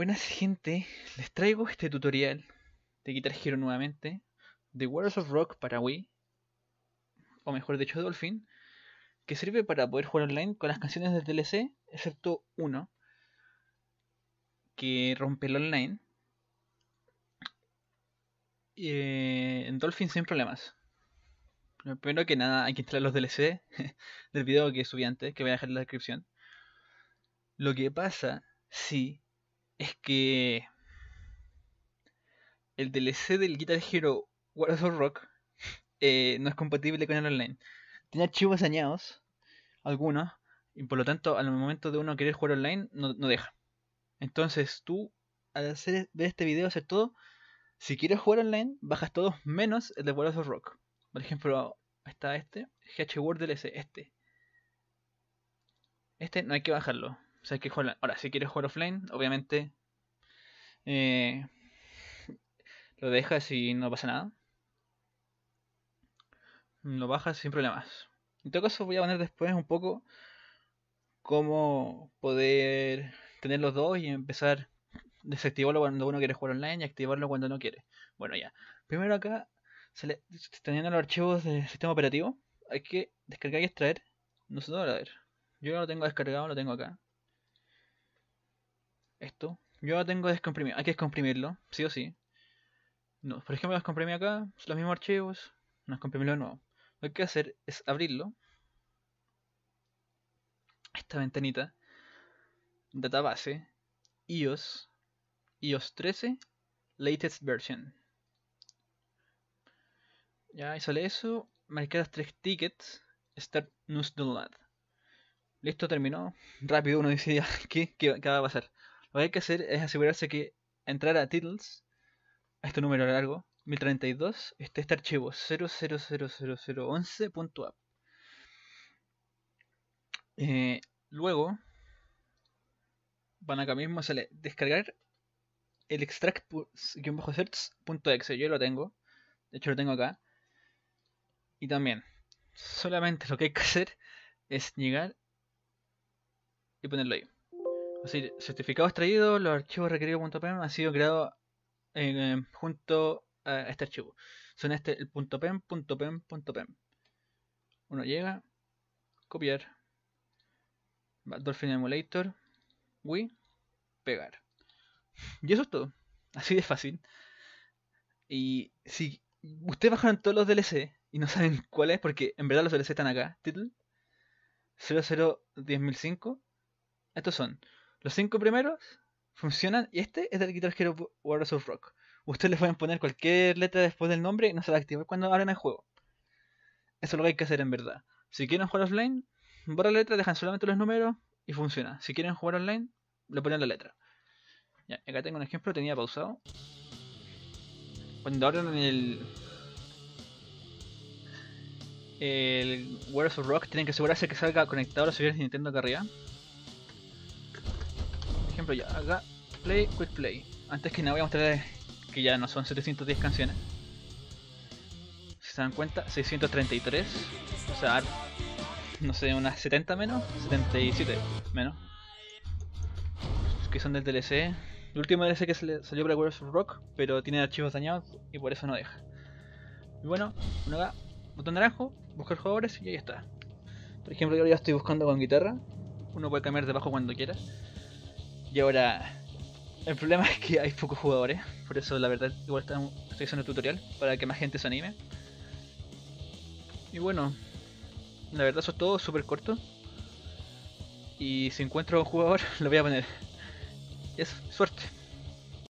Buenas gente, les traigo este tutorial de Guitar Hero nuevamente, de Wars of Rock para Wii, o mejor dicho Dolphin, que sirve para poder jugar online con las canciones del DLC, excepto uno, que rompe el online, y, eh, en Dolphin sin problemas. Primero que nada hay que instalar los DLC del video que subí antes, que voy a dejar en la descripción. Lo que pasa si es que el DLC del Guitar Hero War of Rock eh, no es compatible con el online. Tiene archivos dañados, algunos, y por lo tanto al momento de uno querer jugar online no, no deja. Entonces tú, al hacer, ver este video, hacer todo, si quieres jugar online, bajas todos menos el de World of Rock. Por ejemplo, está este, GH World DLC, este. Este no hay que bajarlo. Ahora, si quieres jugar offline, obviamente eh, lo dejas y no pasa nada. Lo bajas sin problemas. En todo caso, voy a poner después un poco cómo poder tener los dos y empezar a desactivarlo cuando uno quiere jugar online y activarlo cuando no quiere. Bueno, ya. Primero acá, teniendo los archivos del sistema operativo, hay que descargar y extraer. No sé dónde, a ver. Yo lo tengo descargado, lo tengo acá esto. Yo tengo descomprimido. hay que descomprimirlo, sí o sí. No, por ejemplo, descomprimí acá, los mismos archivos, no, comprimimos de nuevo. Lo que hay que hacer es abrirlo. Esta ventanita. Database. iOS. iOS 13. Latest version. Ya, y sale eso. Marcar las tres tickets. Start News Download. Listo, terminó. Rápido uno dice ¿qué, ¿qué, ¿qué va a pasar? que hay que hacer es asegurarse que entrar a Titles, a este número largo, 1032, este, este archivo 0000011.app. Eh, luego, van acá mismo, sale descargar el extract-certs.exe. Yo lo tengo, de hecho lo tengo acá. Y también, solamente lo que hay que hacer es llegar y ponerlo ahí. Certificados traídos certificado extraído, los archivos requeridos.pem han sido creados en eh, eh, junto a este archivo. Son este, el .pem, .pem, .pem. Uno llega, copiar, Dolphin Emulator, Wii, pegar. Y eso es todo. Así de fácil. Y si ustedes bajaron todos los DLC y no saben cuál es, porque en verdad los DLC están acá, Title 001005, estos son los cinco primeros funcionan y este es del Guitar Hero of Rock. Ustedes les pueden poner cualquier letra después del nombre y no se la activar cuando abren el juego. Eso es lo que hay que hacer en verdad. Si quieren jugar offline, borran la letra, dejan solamente los números y funciona. Si quieren jugar online, le ponen la letra. Ya, acá tengo un ejemplo, tenía pausado. Cuando abren el. El Warriors of Rock, tienen que asegurarse que salga conectado a la de Nintendo acá arriba ejemplo, ya haga play, quick play. Antes que nada voy a mostrar que ya no son 710 canciones. Si se dan cuenta, 633. O sea, no sé, unas 70 menos, 77 menos. Que son del DLC. El último DLC que salió para World of Rock, pero tiene archivos dañados y por eso no deja. Y bueno, uno haga botón naranjo, buscar jugadores y ahí está. Por ejemplo, yo ya estoy buscando con guitarra. Uno puede cambiar de bajo cuando quiera. Y ahora, el problema es que hay pocos jugadores, por eso la verdad igual estoy haciendo un tutorial para que más gente se anime. Y bueno, la verdad eso es todo súper corto. Y si encuentro un jugador, lo voy a poner. Es suerte.